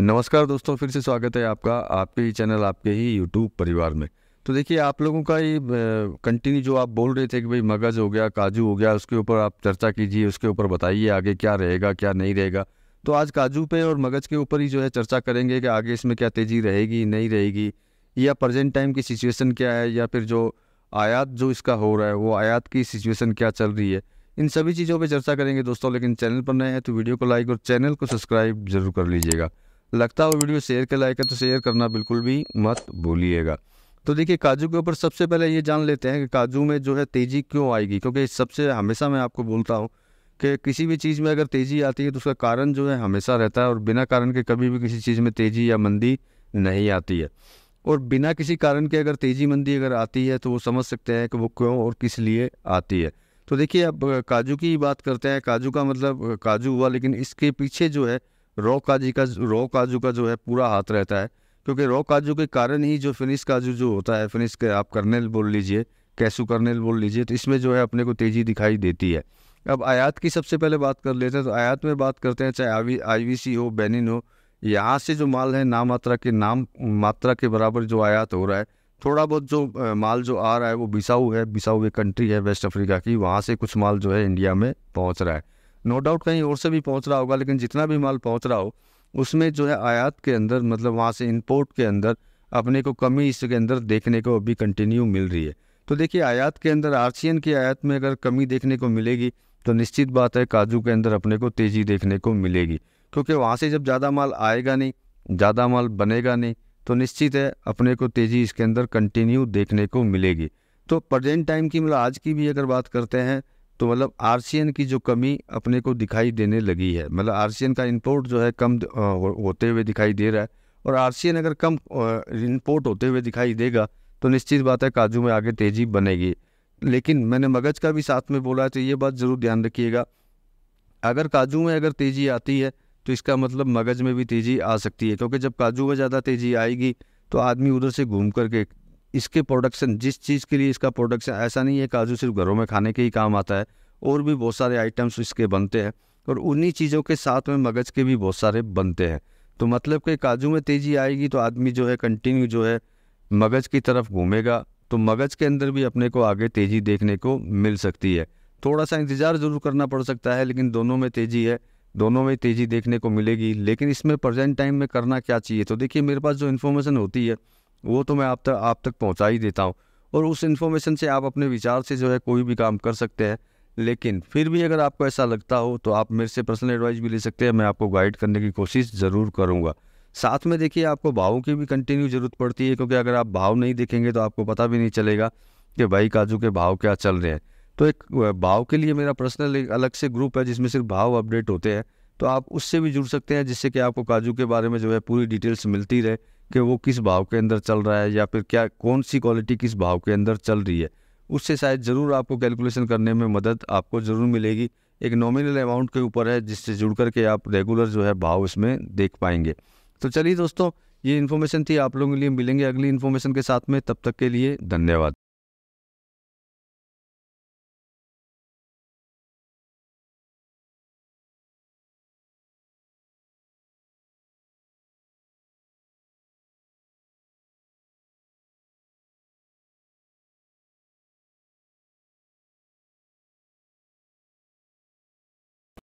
नमस्कार दोस्तों फिर से स्वागत है आपका आपके ही चैनल आपके ही यूट्यूब परिवार में तो देखिए आप लोगों का ये कंटिन्यू जो आप बोल रहे थे कि भाई मगज़ हो गया काजू हो गया उसके ऊपर आप चर्चा कीजिए उसके ऊपर बताइए आगे क्या रहेगा क्या नहीं रहेगा तो आज काजू पे और मगज़ के ऊपर ही जो है चर्चा करेंगे कि आगे इसमें क्या तेज़ी रहेगी नहीं रहेगी या प्रजेंट टाइम की सिचुएसन क्या है या फिर जो आयात जो इसका हो रहा है वो आयात की सिचुएसन क्या चल रही है इन सभी चीज़ों पर चर्चा करेंगे दोस्तों लेकिन चैनल पर नए हैं तो वीडियो को लाइक और चैनल को सब्सक्राइब जरूर कर लीजिएगा लगता हो वीडियो शेयर के लायक है तो शेयर करना बिल्कुल भी मत भूलिएगा तो देखिए काजू के ऊपर सबसे पहले ये जान लेते हैं कि काजू में जो है तेज़ी क्यों आएगी क्योंकि सबसे हमेशा मैं आपको बोलता हूँ कि किसी भी चीज़ में अगर तेज़ी आती है तो उसका कारण जो है हमेशा रहता है और बिना कारण के कभी भी किसी चीज़ में तेज़ी या मंदी नहीं आती है और बिना किसी कारण के अगर तेज़ी मंदी अगर आती है तो वो समझ सकते हैं कि वो क्यों और किस लिए आती है तो देखिए अब काजू की बात करते हैं काजू का मतलब काजू हुआ लेकिन इसके पीछे जो है रॉ काजी का रॉ काजू का जो है पूरा हाथ रहता है क्योंकि रॉ काजू के कारण ही जो फिनिश काजू जो होता है फिनिश के आप कर्नेल बोल लीजिए कैसू कर्नेल बोल लीजिए तो इसमें जो है अपने को तेज़ी दिखाई देती है अब आयात की सबसे पहले बात कर लेते हैं तो आयात में बात करते हैं चाहे आई सी हो बेनिन हो यहाँ से जो माल है ना मात्रा के नाम मात्रा के बराबर जो आयात हो रहा है थोड़ा बहुत जो माल जो आ रहा है वो बिसाऊ है बिसाऊ एक कंट्री है वेस्ट अफ्रीका की वहाँ से कुछ माल जो है इंडिया में पहुँच रहा है नो डाउट कहीं और से भी पहुंच रहा होगा लेकिन जितना भी माल पहुंच रहा हो उसमें जो है आयात के अंदर मतलब वहाँ से इंपोर्ट के अंदर अपने को कमी इसके अंदर देखने को अभी कंटिन्यू मिल रही है तो देखिए आयात के अंदर आर की आयात में अगर कमी देखने को मिलेगी तो निश्चित बात है काजू के अंदर अपने को तेज़ी देखने को मिलेगी क्योंकि वहाँ से जब ज़्यादा माल आएगा नहीं ज़्यादा माल बनेगा नहीं तो निश्चित है अपने को तेज़ी इसके अंदर कंटिन्यू देखने को मिलेगी तो प्रजेंट टाइम की मतलब आज की भी अगर बात करते हैं तो मतलब आर की जो कमी अपने को दिखाई देने लगी है मतलब आर का इम्पोर्ट जो है कम होते हुए दिखाई दे रहा है और आर अगर कम इम्पोर्ट होते हुए दिखाई देगा तो निश्चित बात है काजू में आगे तेज़ी बनेगी लेकिन मैंने मगज का भी साथ में बोला है तो ये बात ज़रूर ध्यान रखिएगा अगर काजू में अगर तेज़ी आती है तो इसका मतलब मगज में भी तेज़ी आ सकती है क्योंकि जब काजू में ज़्यादा तेज़ी आएगी तो आदमी उधर से घूम करके इसके प्रोडक्शन जिस चीज़ के लिए इसका प्रोडक्शन ऐसा नहीं है काजू सिर्फ घरों में खाने के ही काम आता है और भी बहुत सारे आइटम्स इसके बनते हैं और उन्हीं चीज़ों के साथ में मगज़ के भी बहुत सारे बनते हैं तो मतलब कि काजू में तेज़ी आएगी तो आदमी जो है कंटिन्यू जो है मगज़ की तरफ घूमेगा तो मगज़ के अंदर भी अपने को आगे तेज़ी देखने को मिल सकती है थोड़ा सा इंतज़ार ज़रूर करना पड़ सकता है लेकिन दोनों में तेज़ी है दोनों में तेज़ी देखने को मिलेगी लेकिन इसमें प्रजेंट टाइम में करना क्या चाहिए तो देखिए मेरे पास जो इन्फॉर्मेशन होती है वो तो मैं आप तक आप तक पहुंचा ही देता हूं और उस इन्फॉर्मेशन से आप अपने विचार से जो है कोई भी काम कर सकते हैं लेकिन फिर भी अगर आपको ऐसा लगता हो तो आप मेरे से पर्सनल एडवाइस भी ले सकते हैं मैं आपको गाइड करने की कोशिश ज़रूर करूँगा साथ में देखिए आपको भावों की भी कंटिन्यू ज़रूरत पड़ती है क्योंकि अगर आप भाव नहीं देखेंगे तो आपको पता भी नहीं चलेगा कि भाई काजू के भाव क्या चल रहे हैं तो एक भाव के लिए मेरा पर्सनल एक अलग से ग्रुप है जिसमें सिर्फ भाव अपडेट होते हैं तो आप उससे भी जुड़ सकते हैं जिससे कि आपको काजू के बारे में जो है पूरी डिटेल्स मिलती रहे कि वो किस भाव के अंदर चल रहा है या फिर क्या कौन सी क्वालिटी किस भाव के अंदर चल रही है उससे शायद ज़रूर आपको कैलकुलेशन करने में मदद आपको ज़रूर मिलेगी एक नॉमिनल अमाउंट के ऊपर है जिससे जुड़ कर के आप रेगुलर जो है भाव इसमें देख पाएंगे तो चलिए दोस्तों ये इन्फॉर्मेशन थी आप लोगों के लिए मिलेंगे अगली इन्फॉर्मेशन के साथ में तब तक के लिए धन्यवाद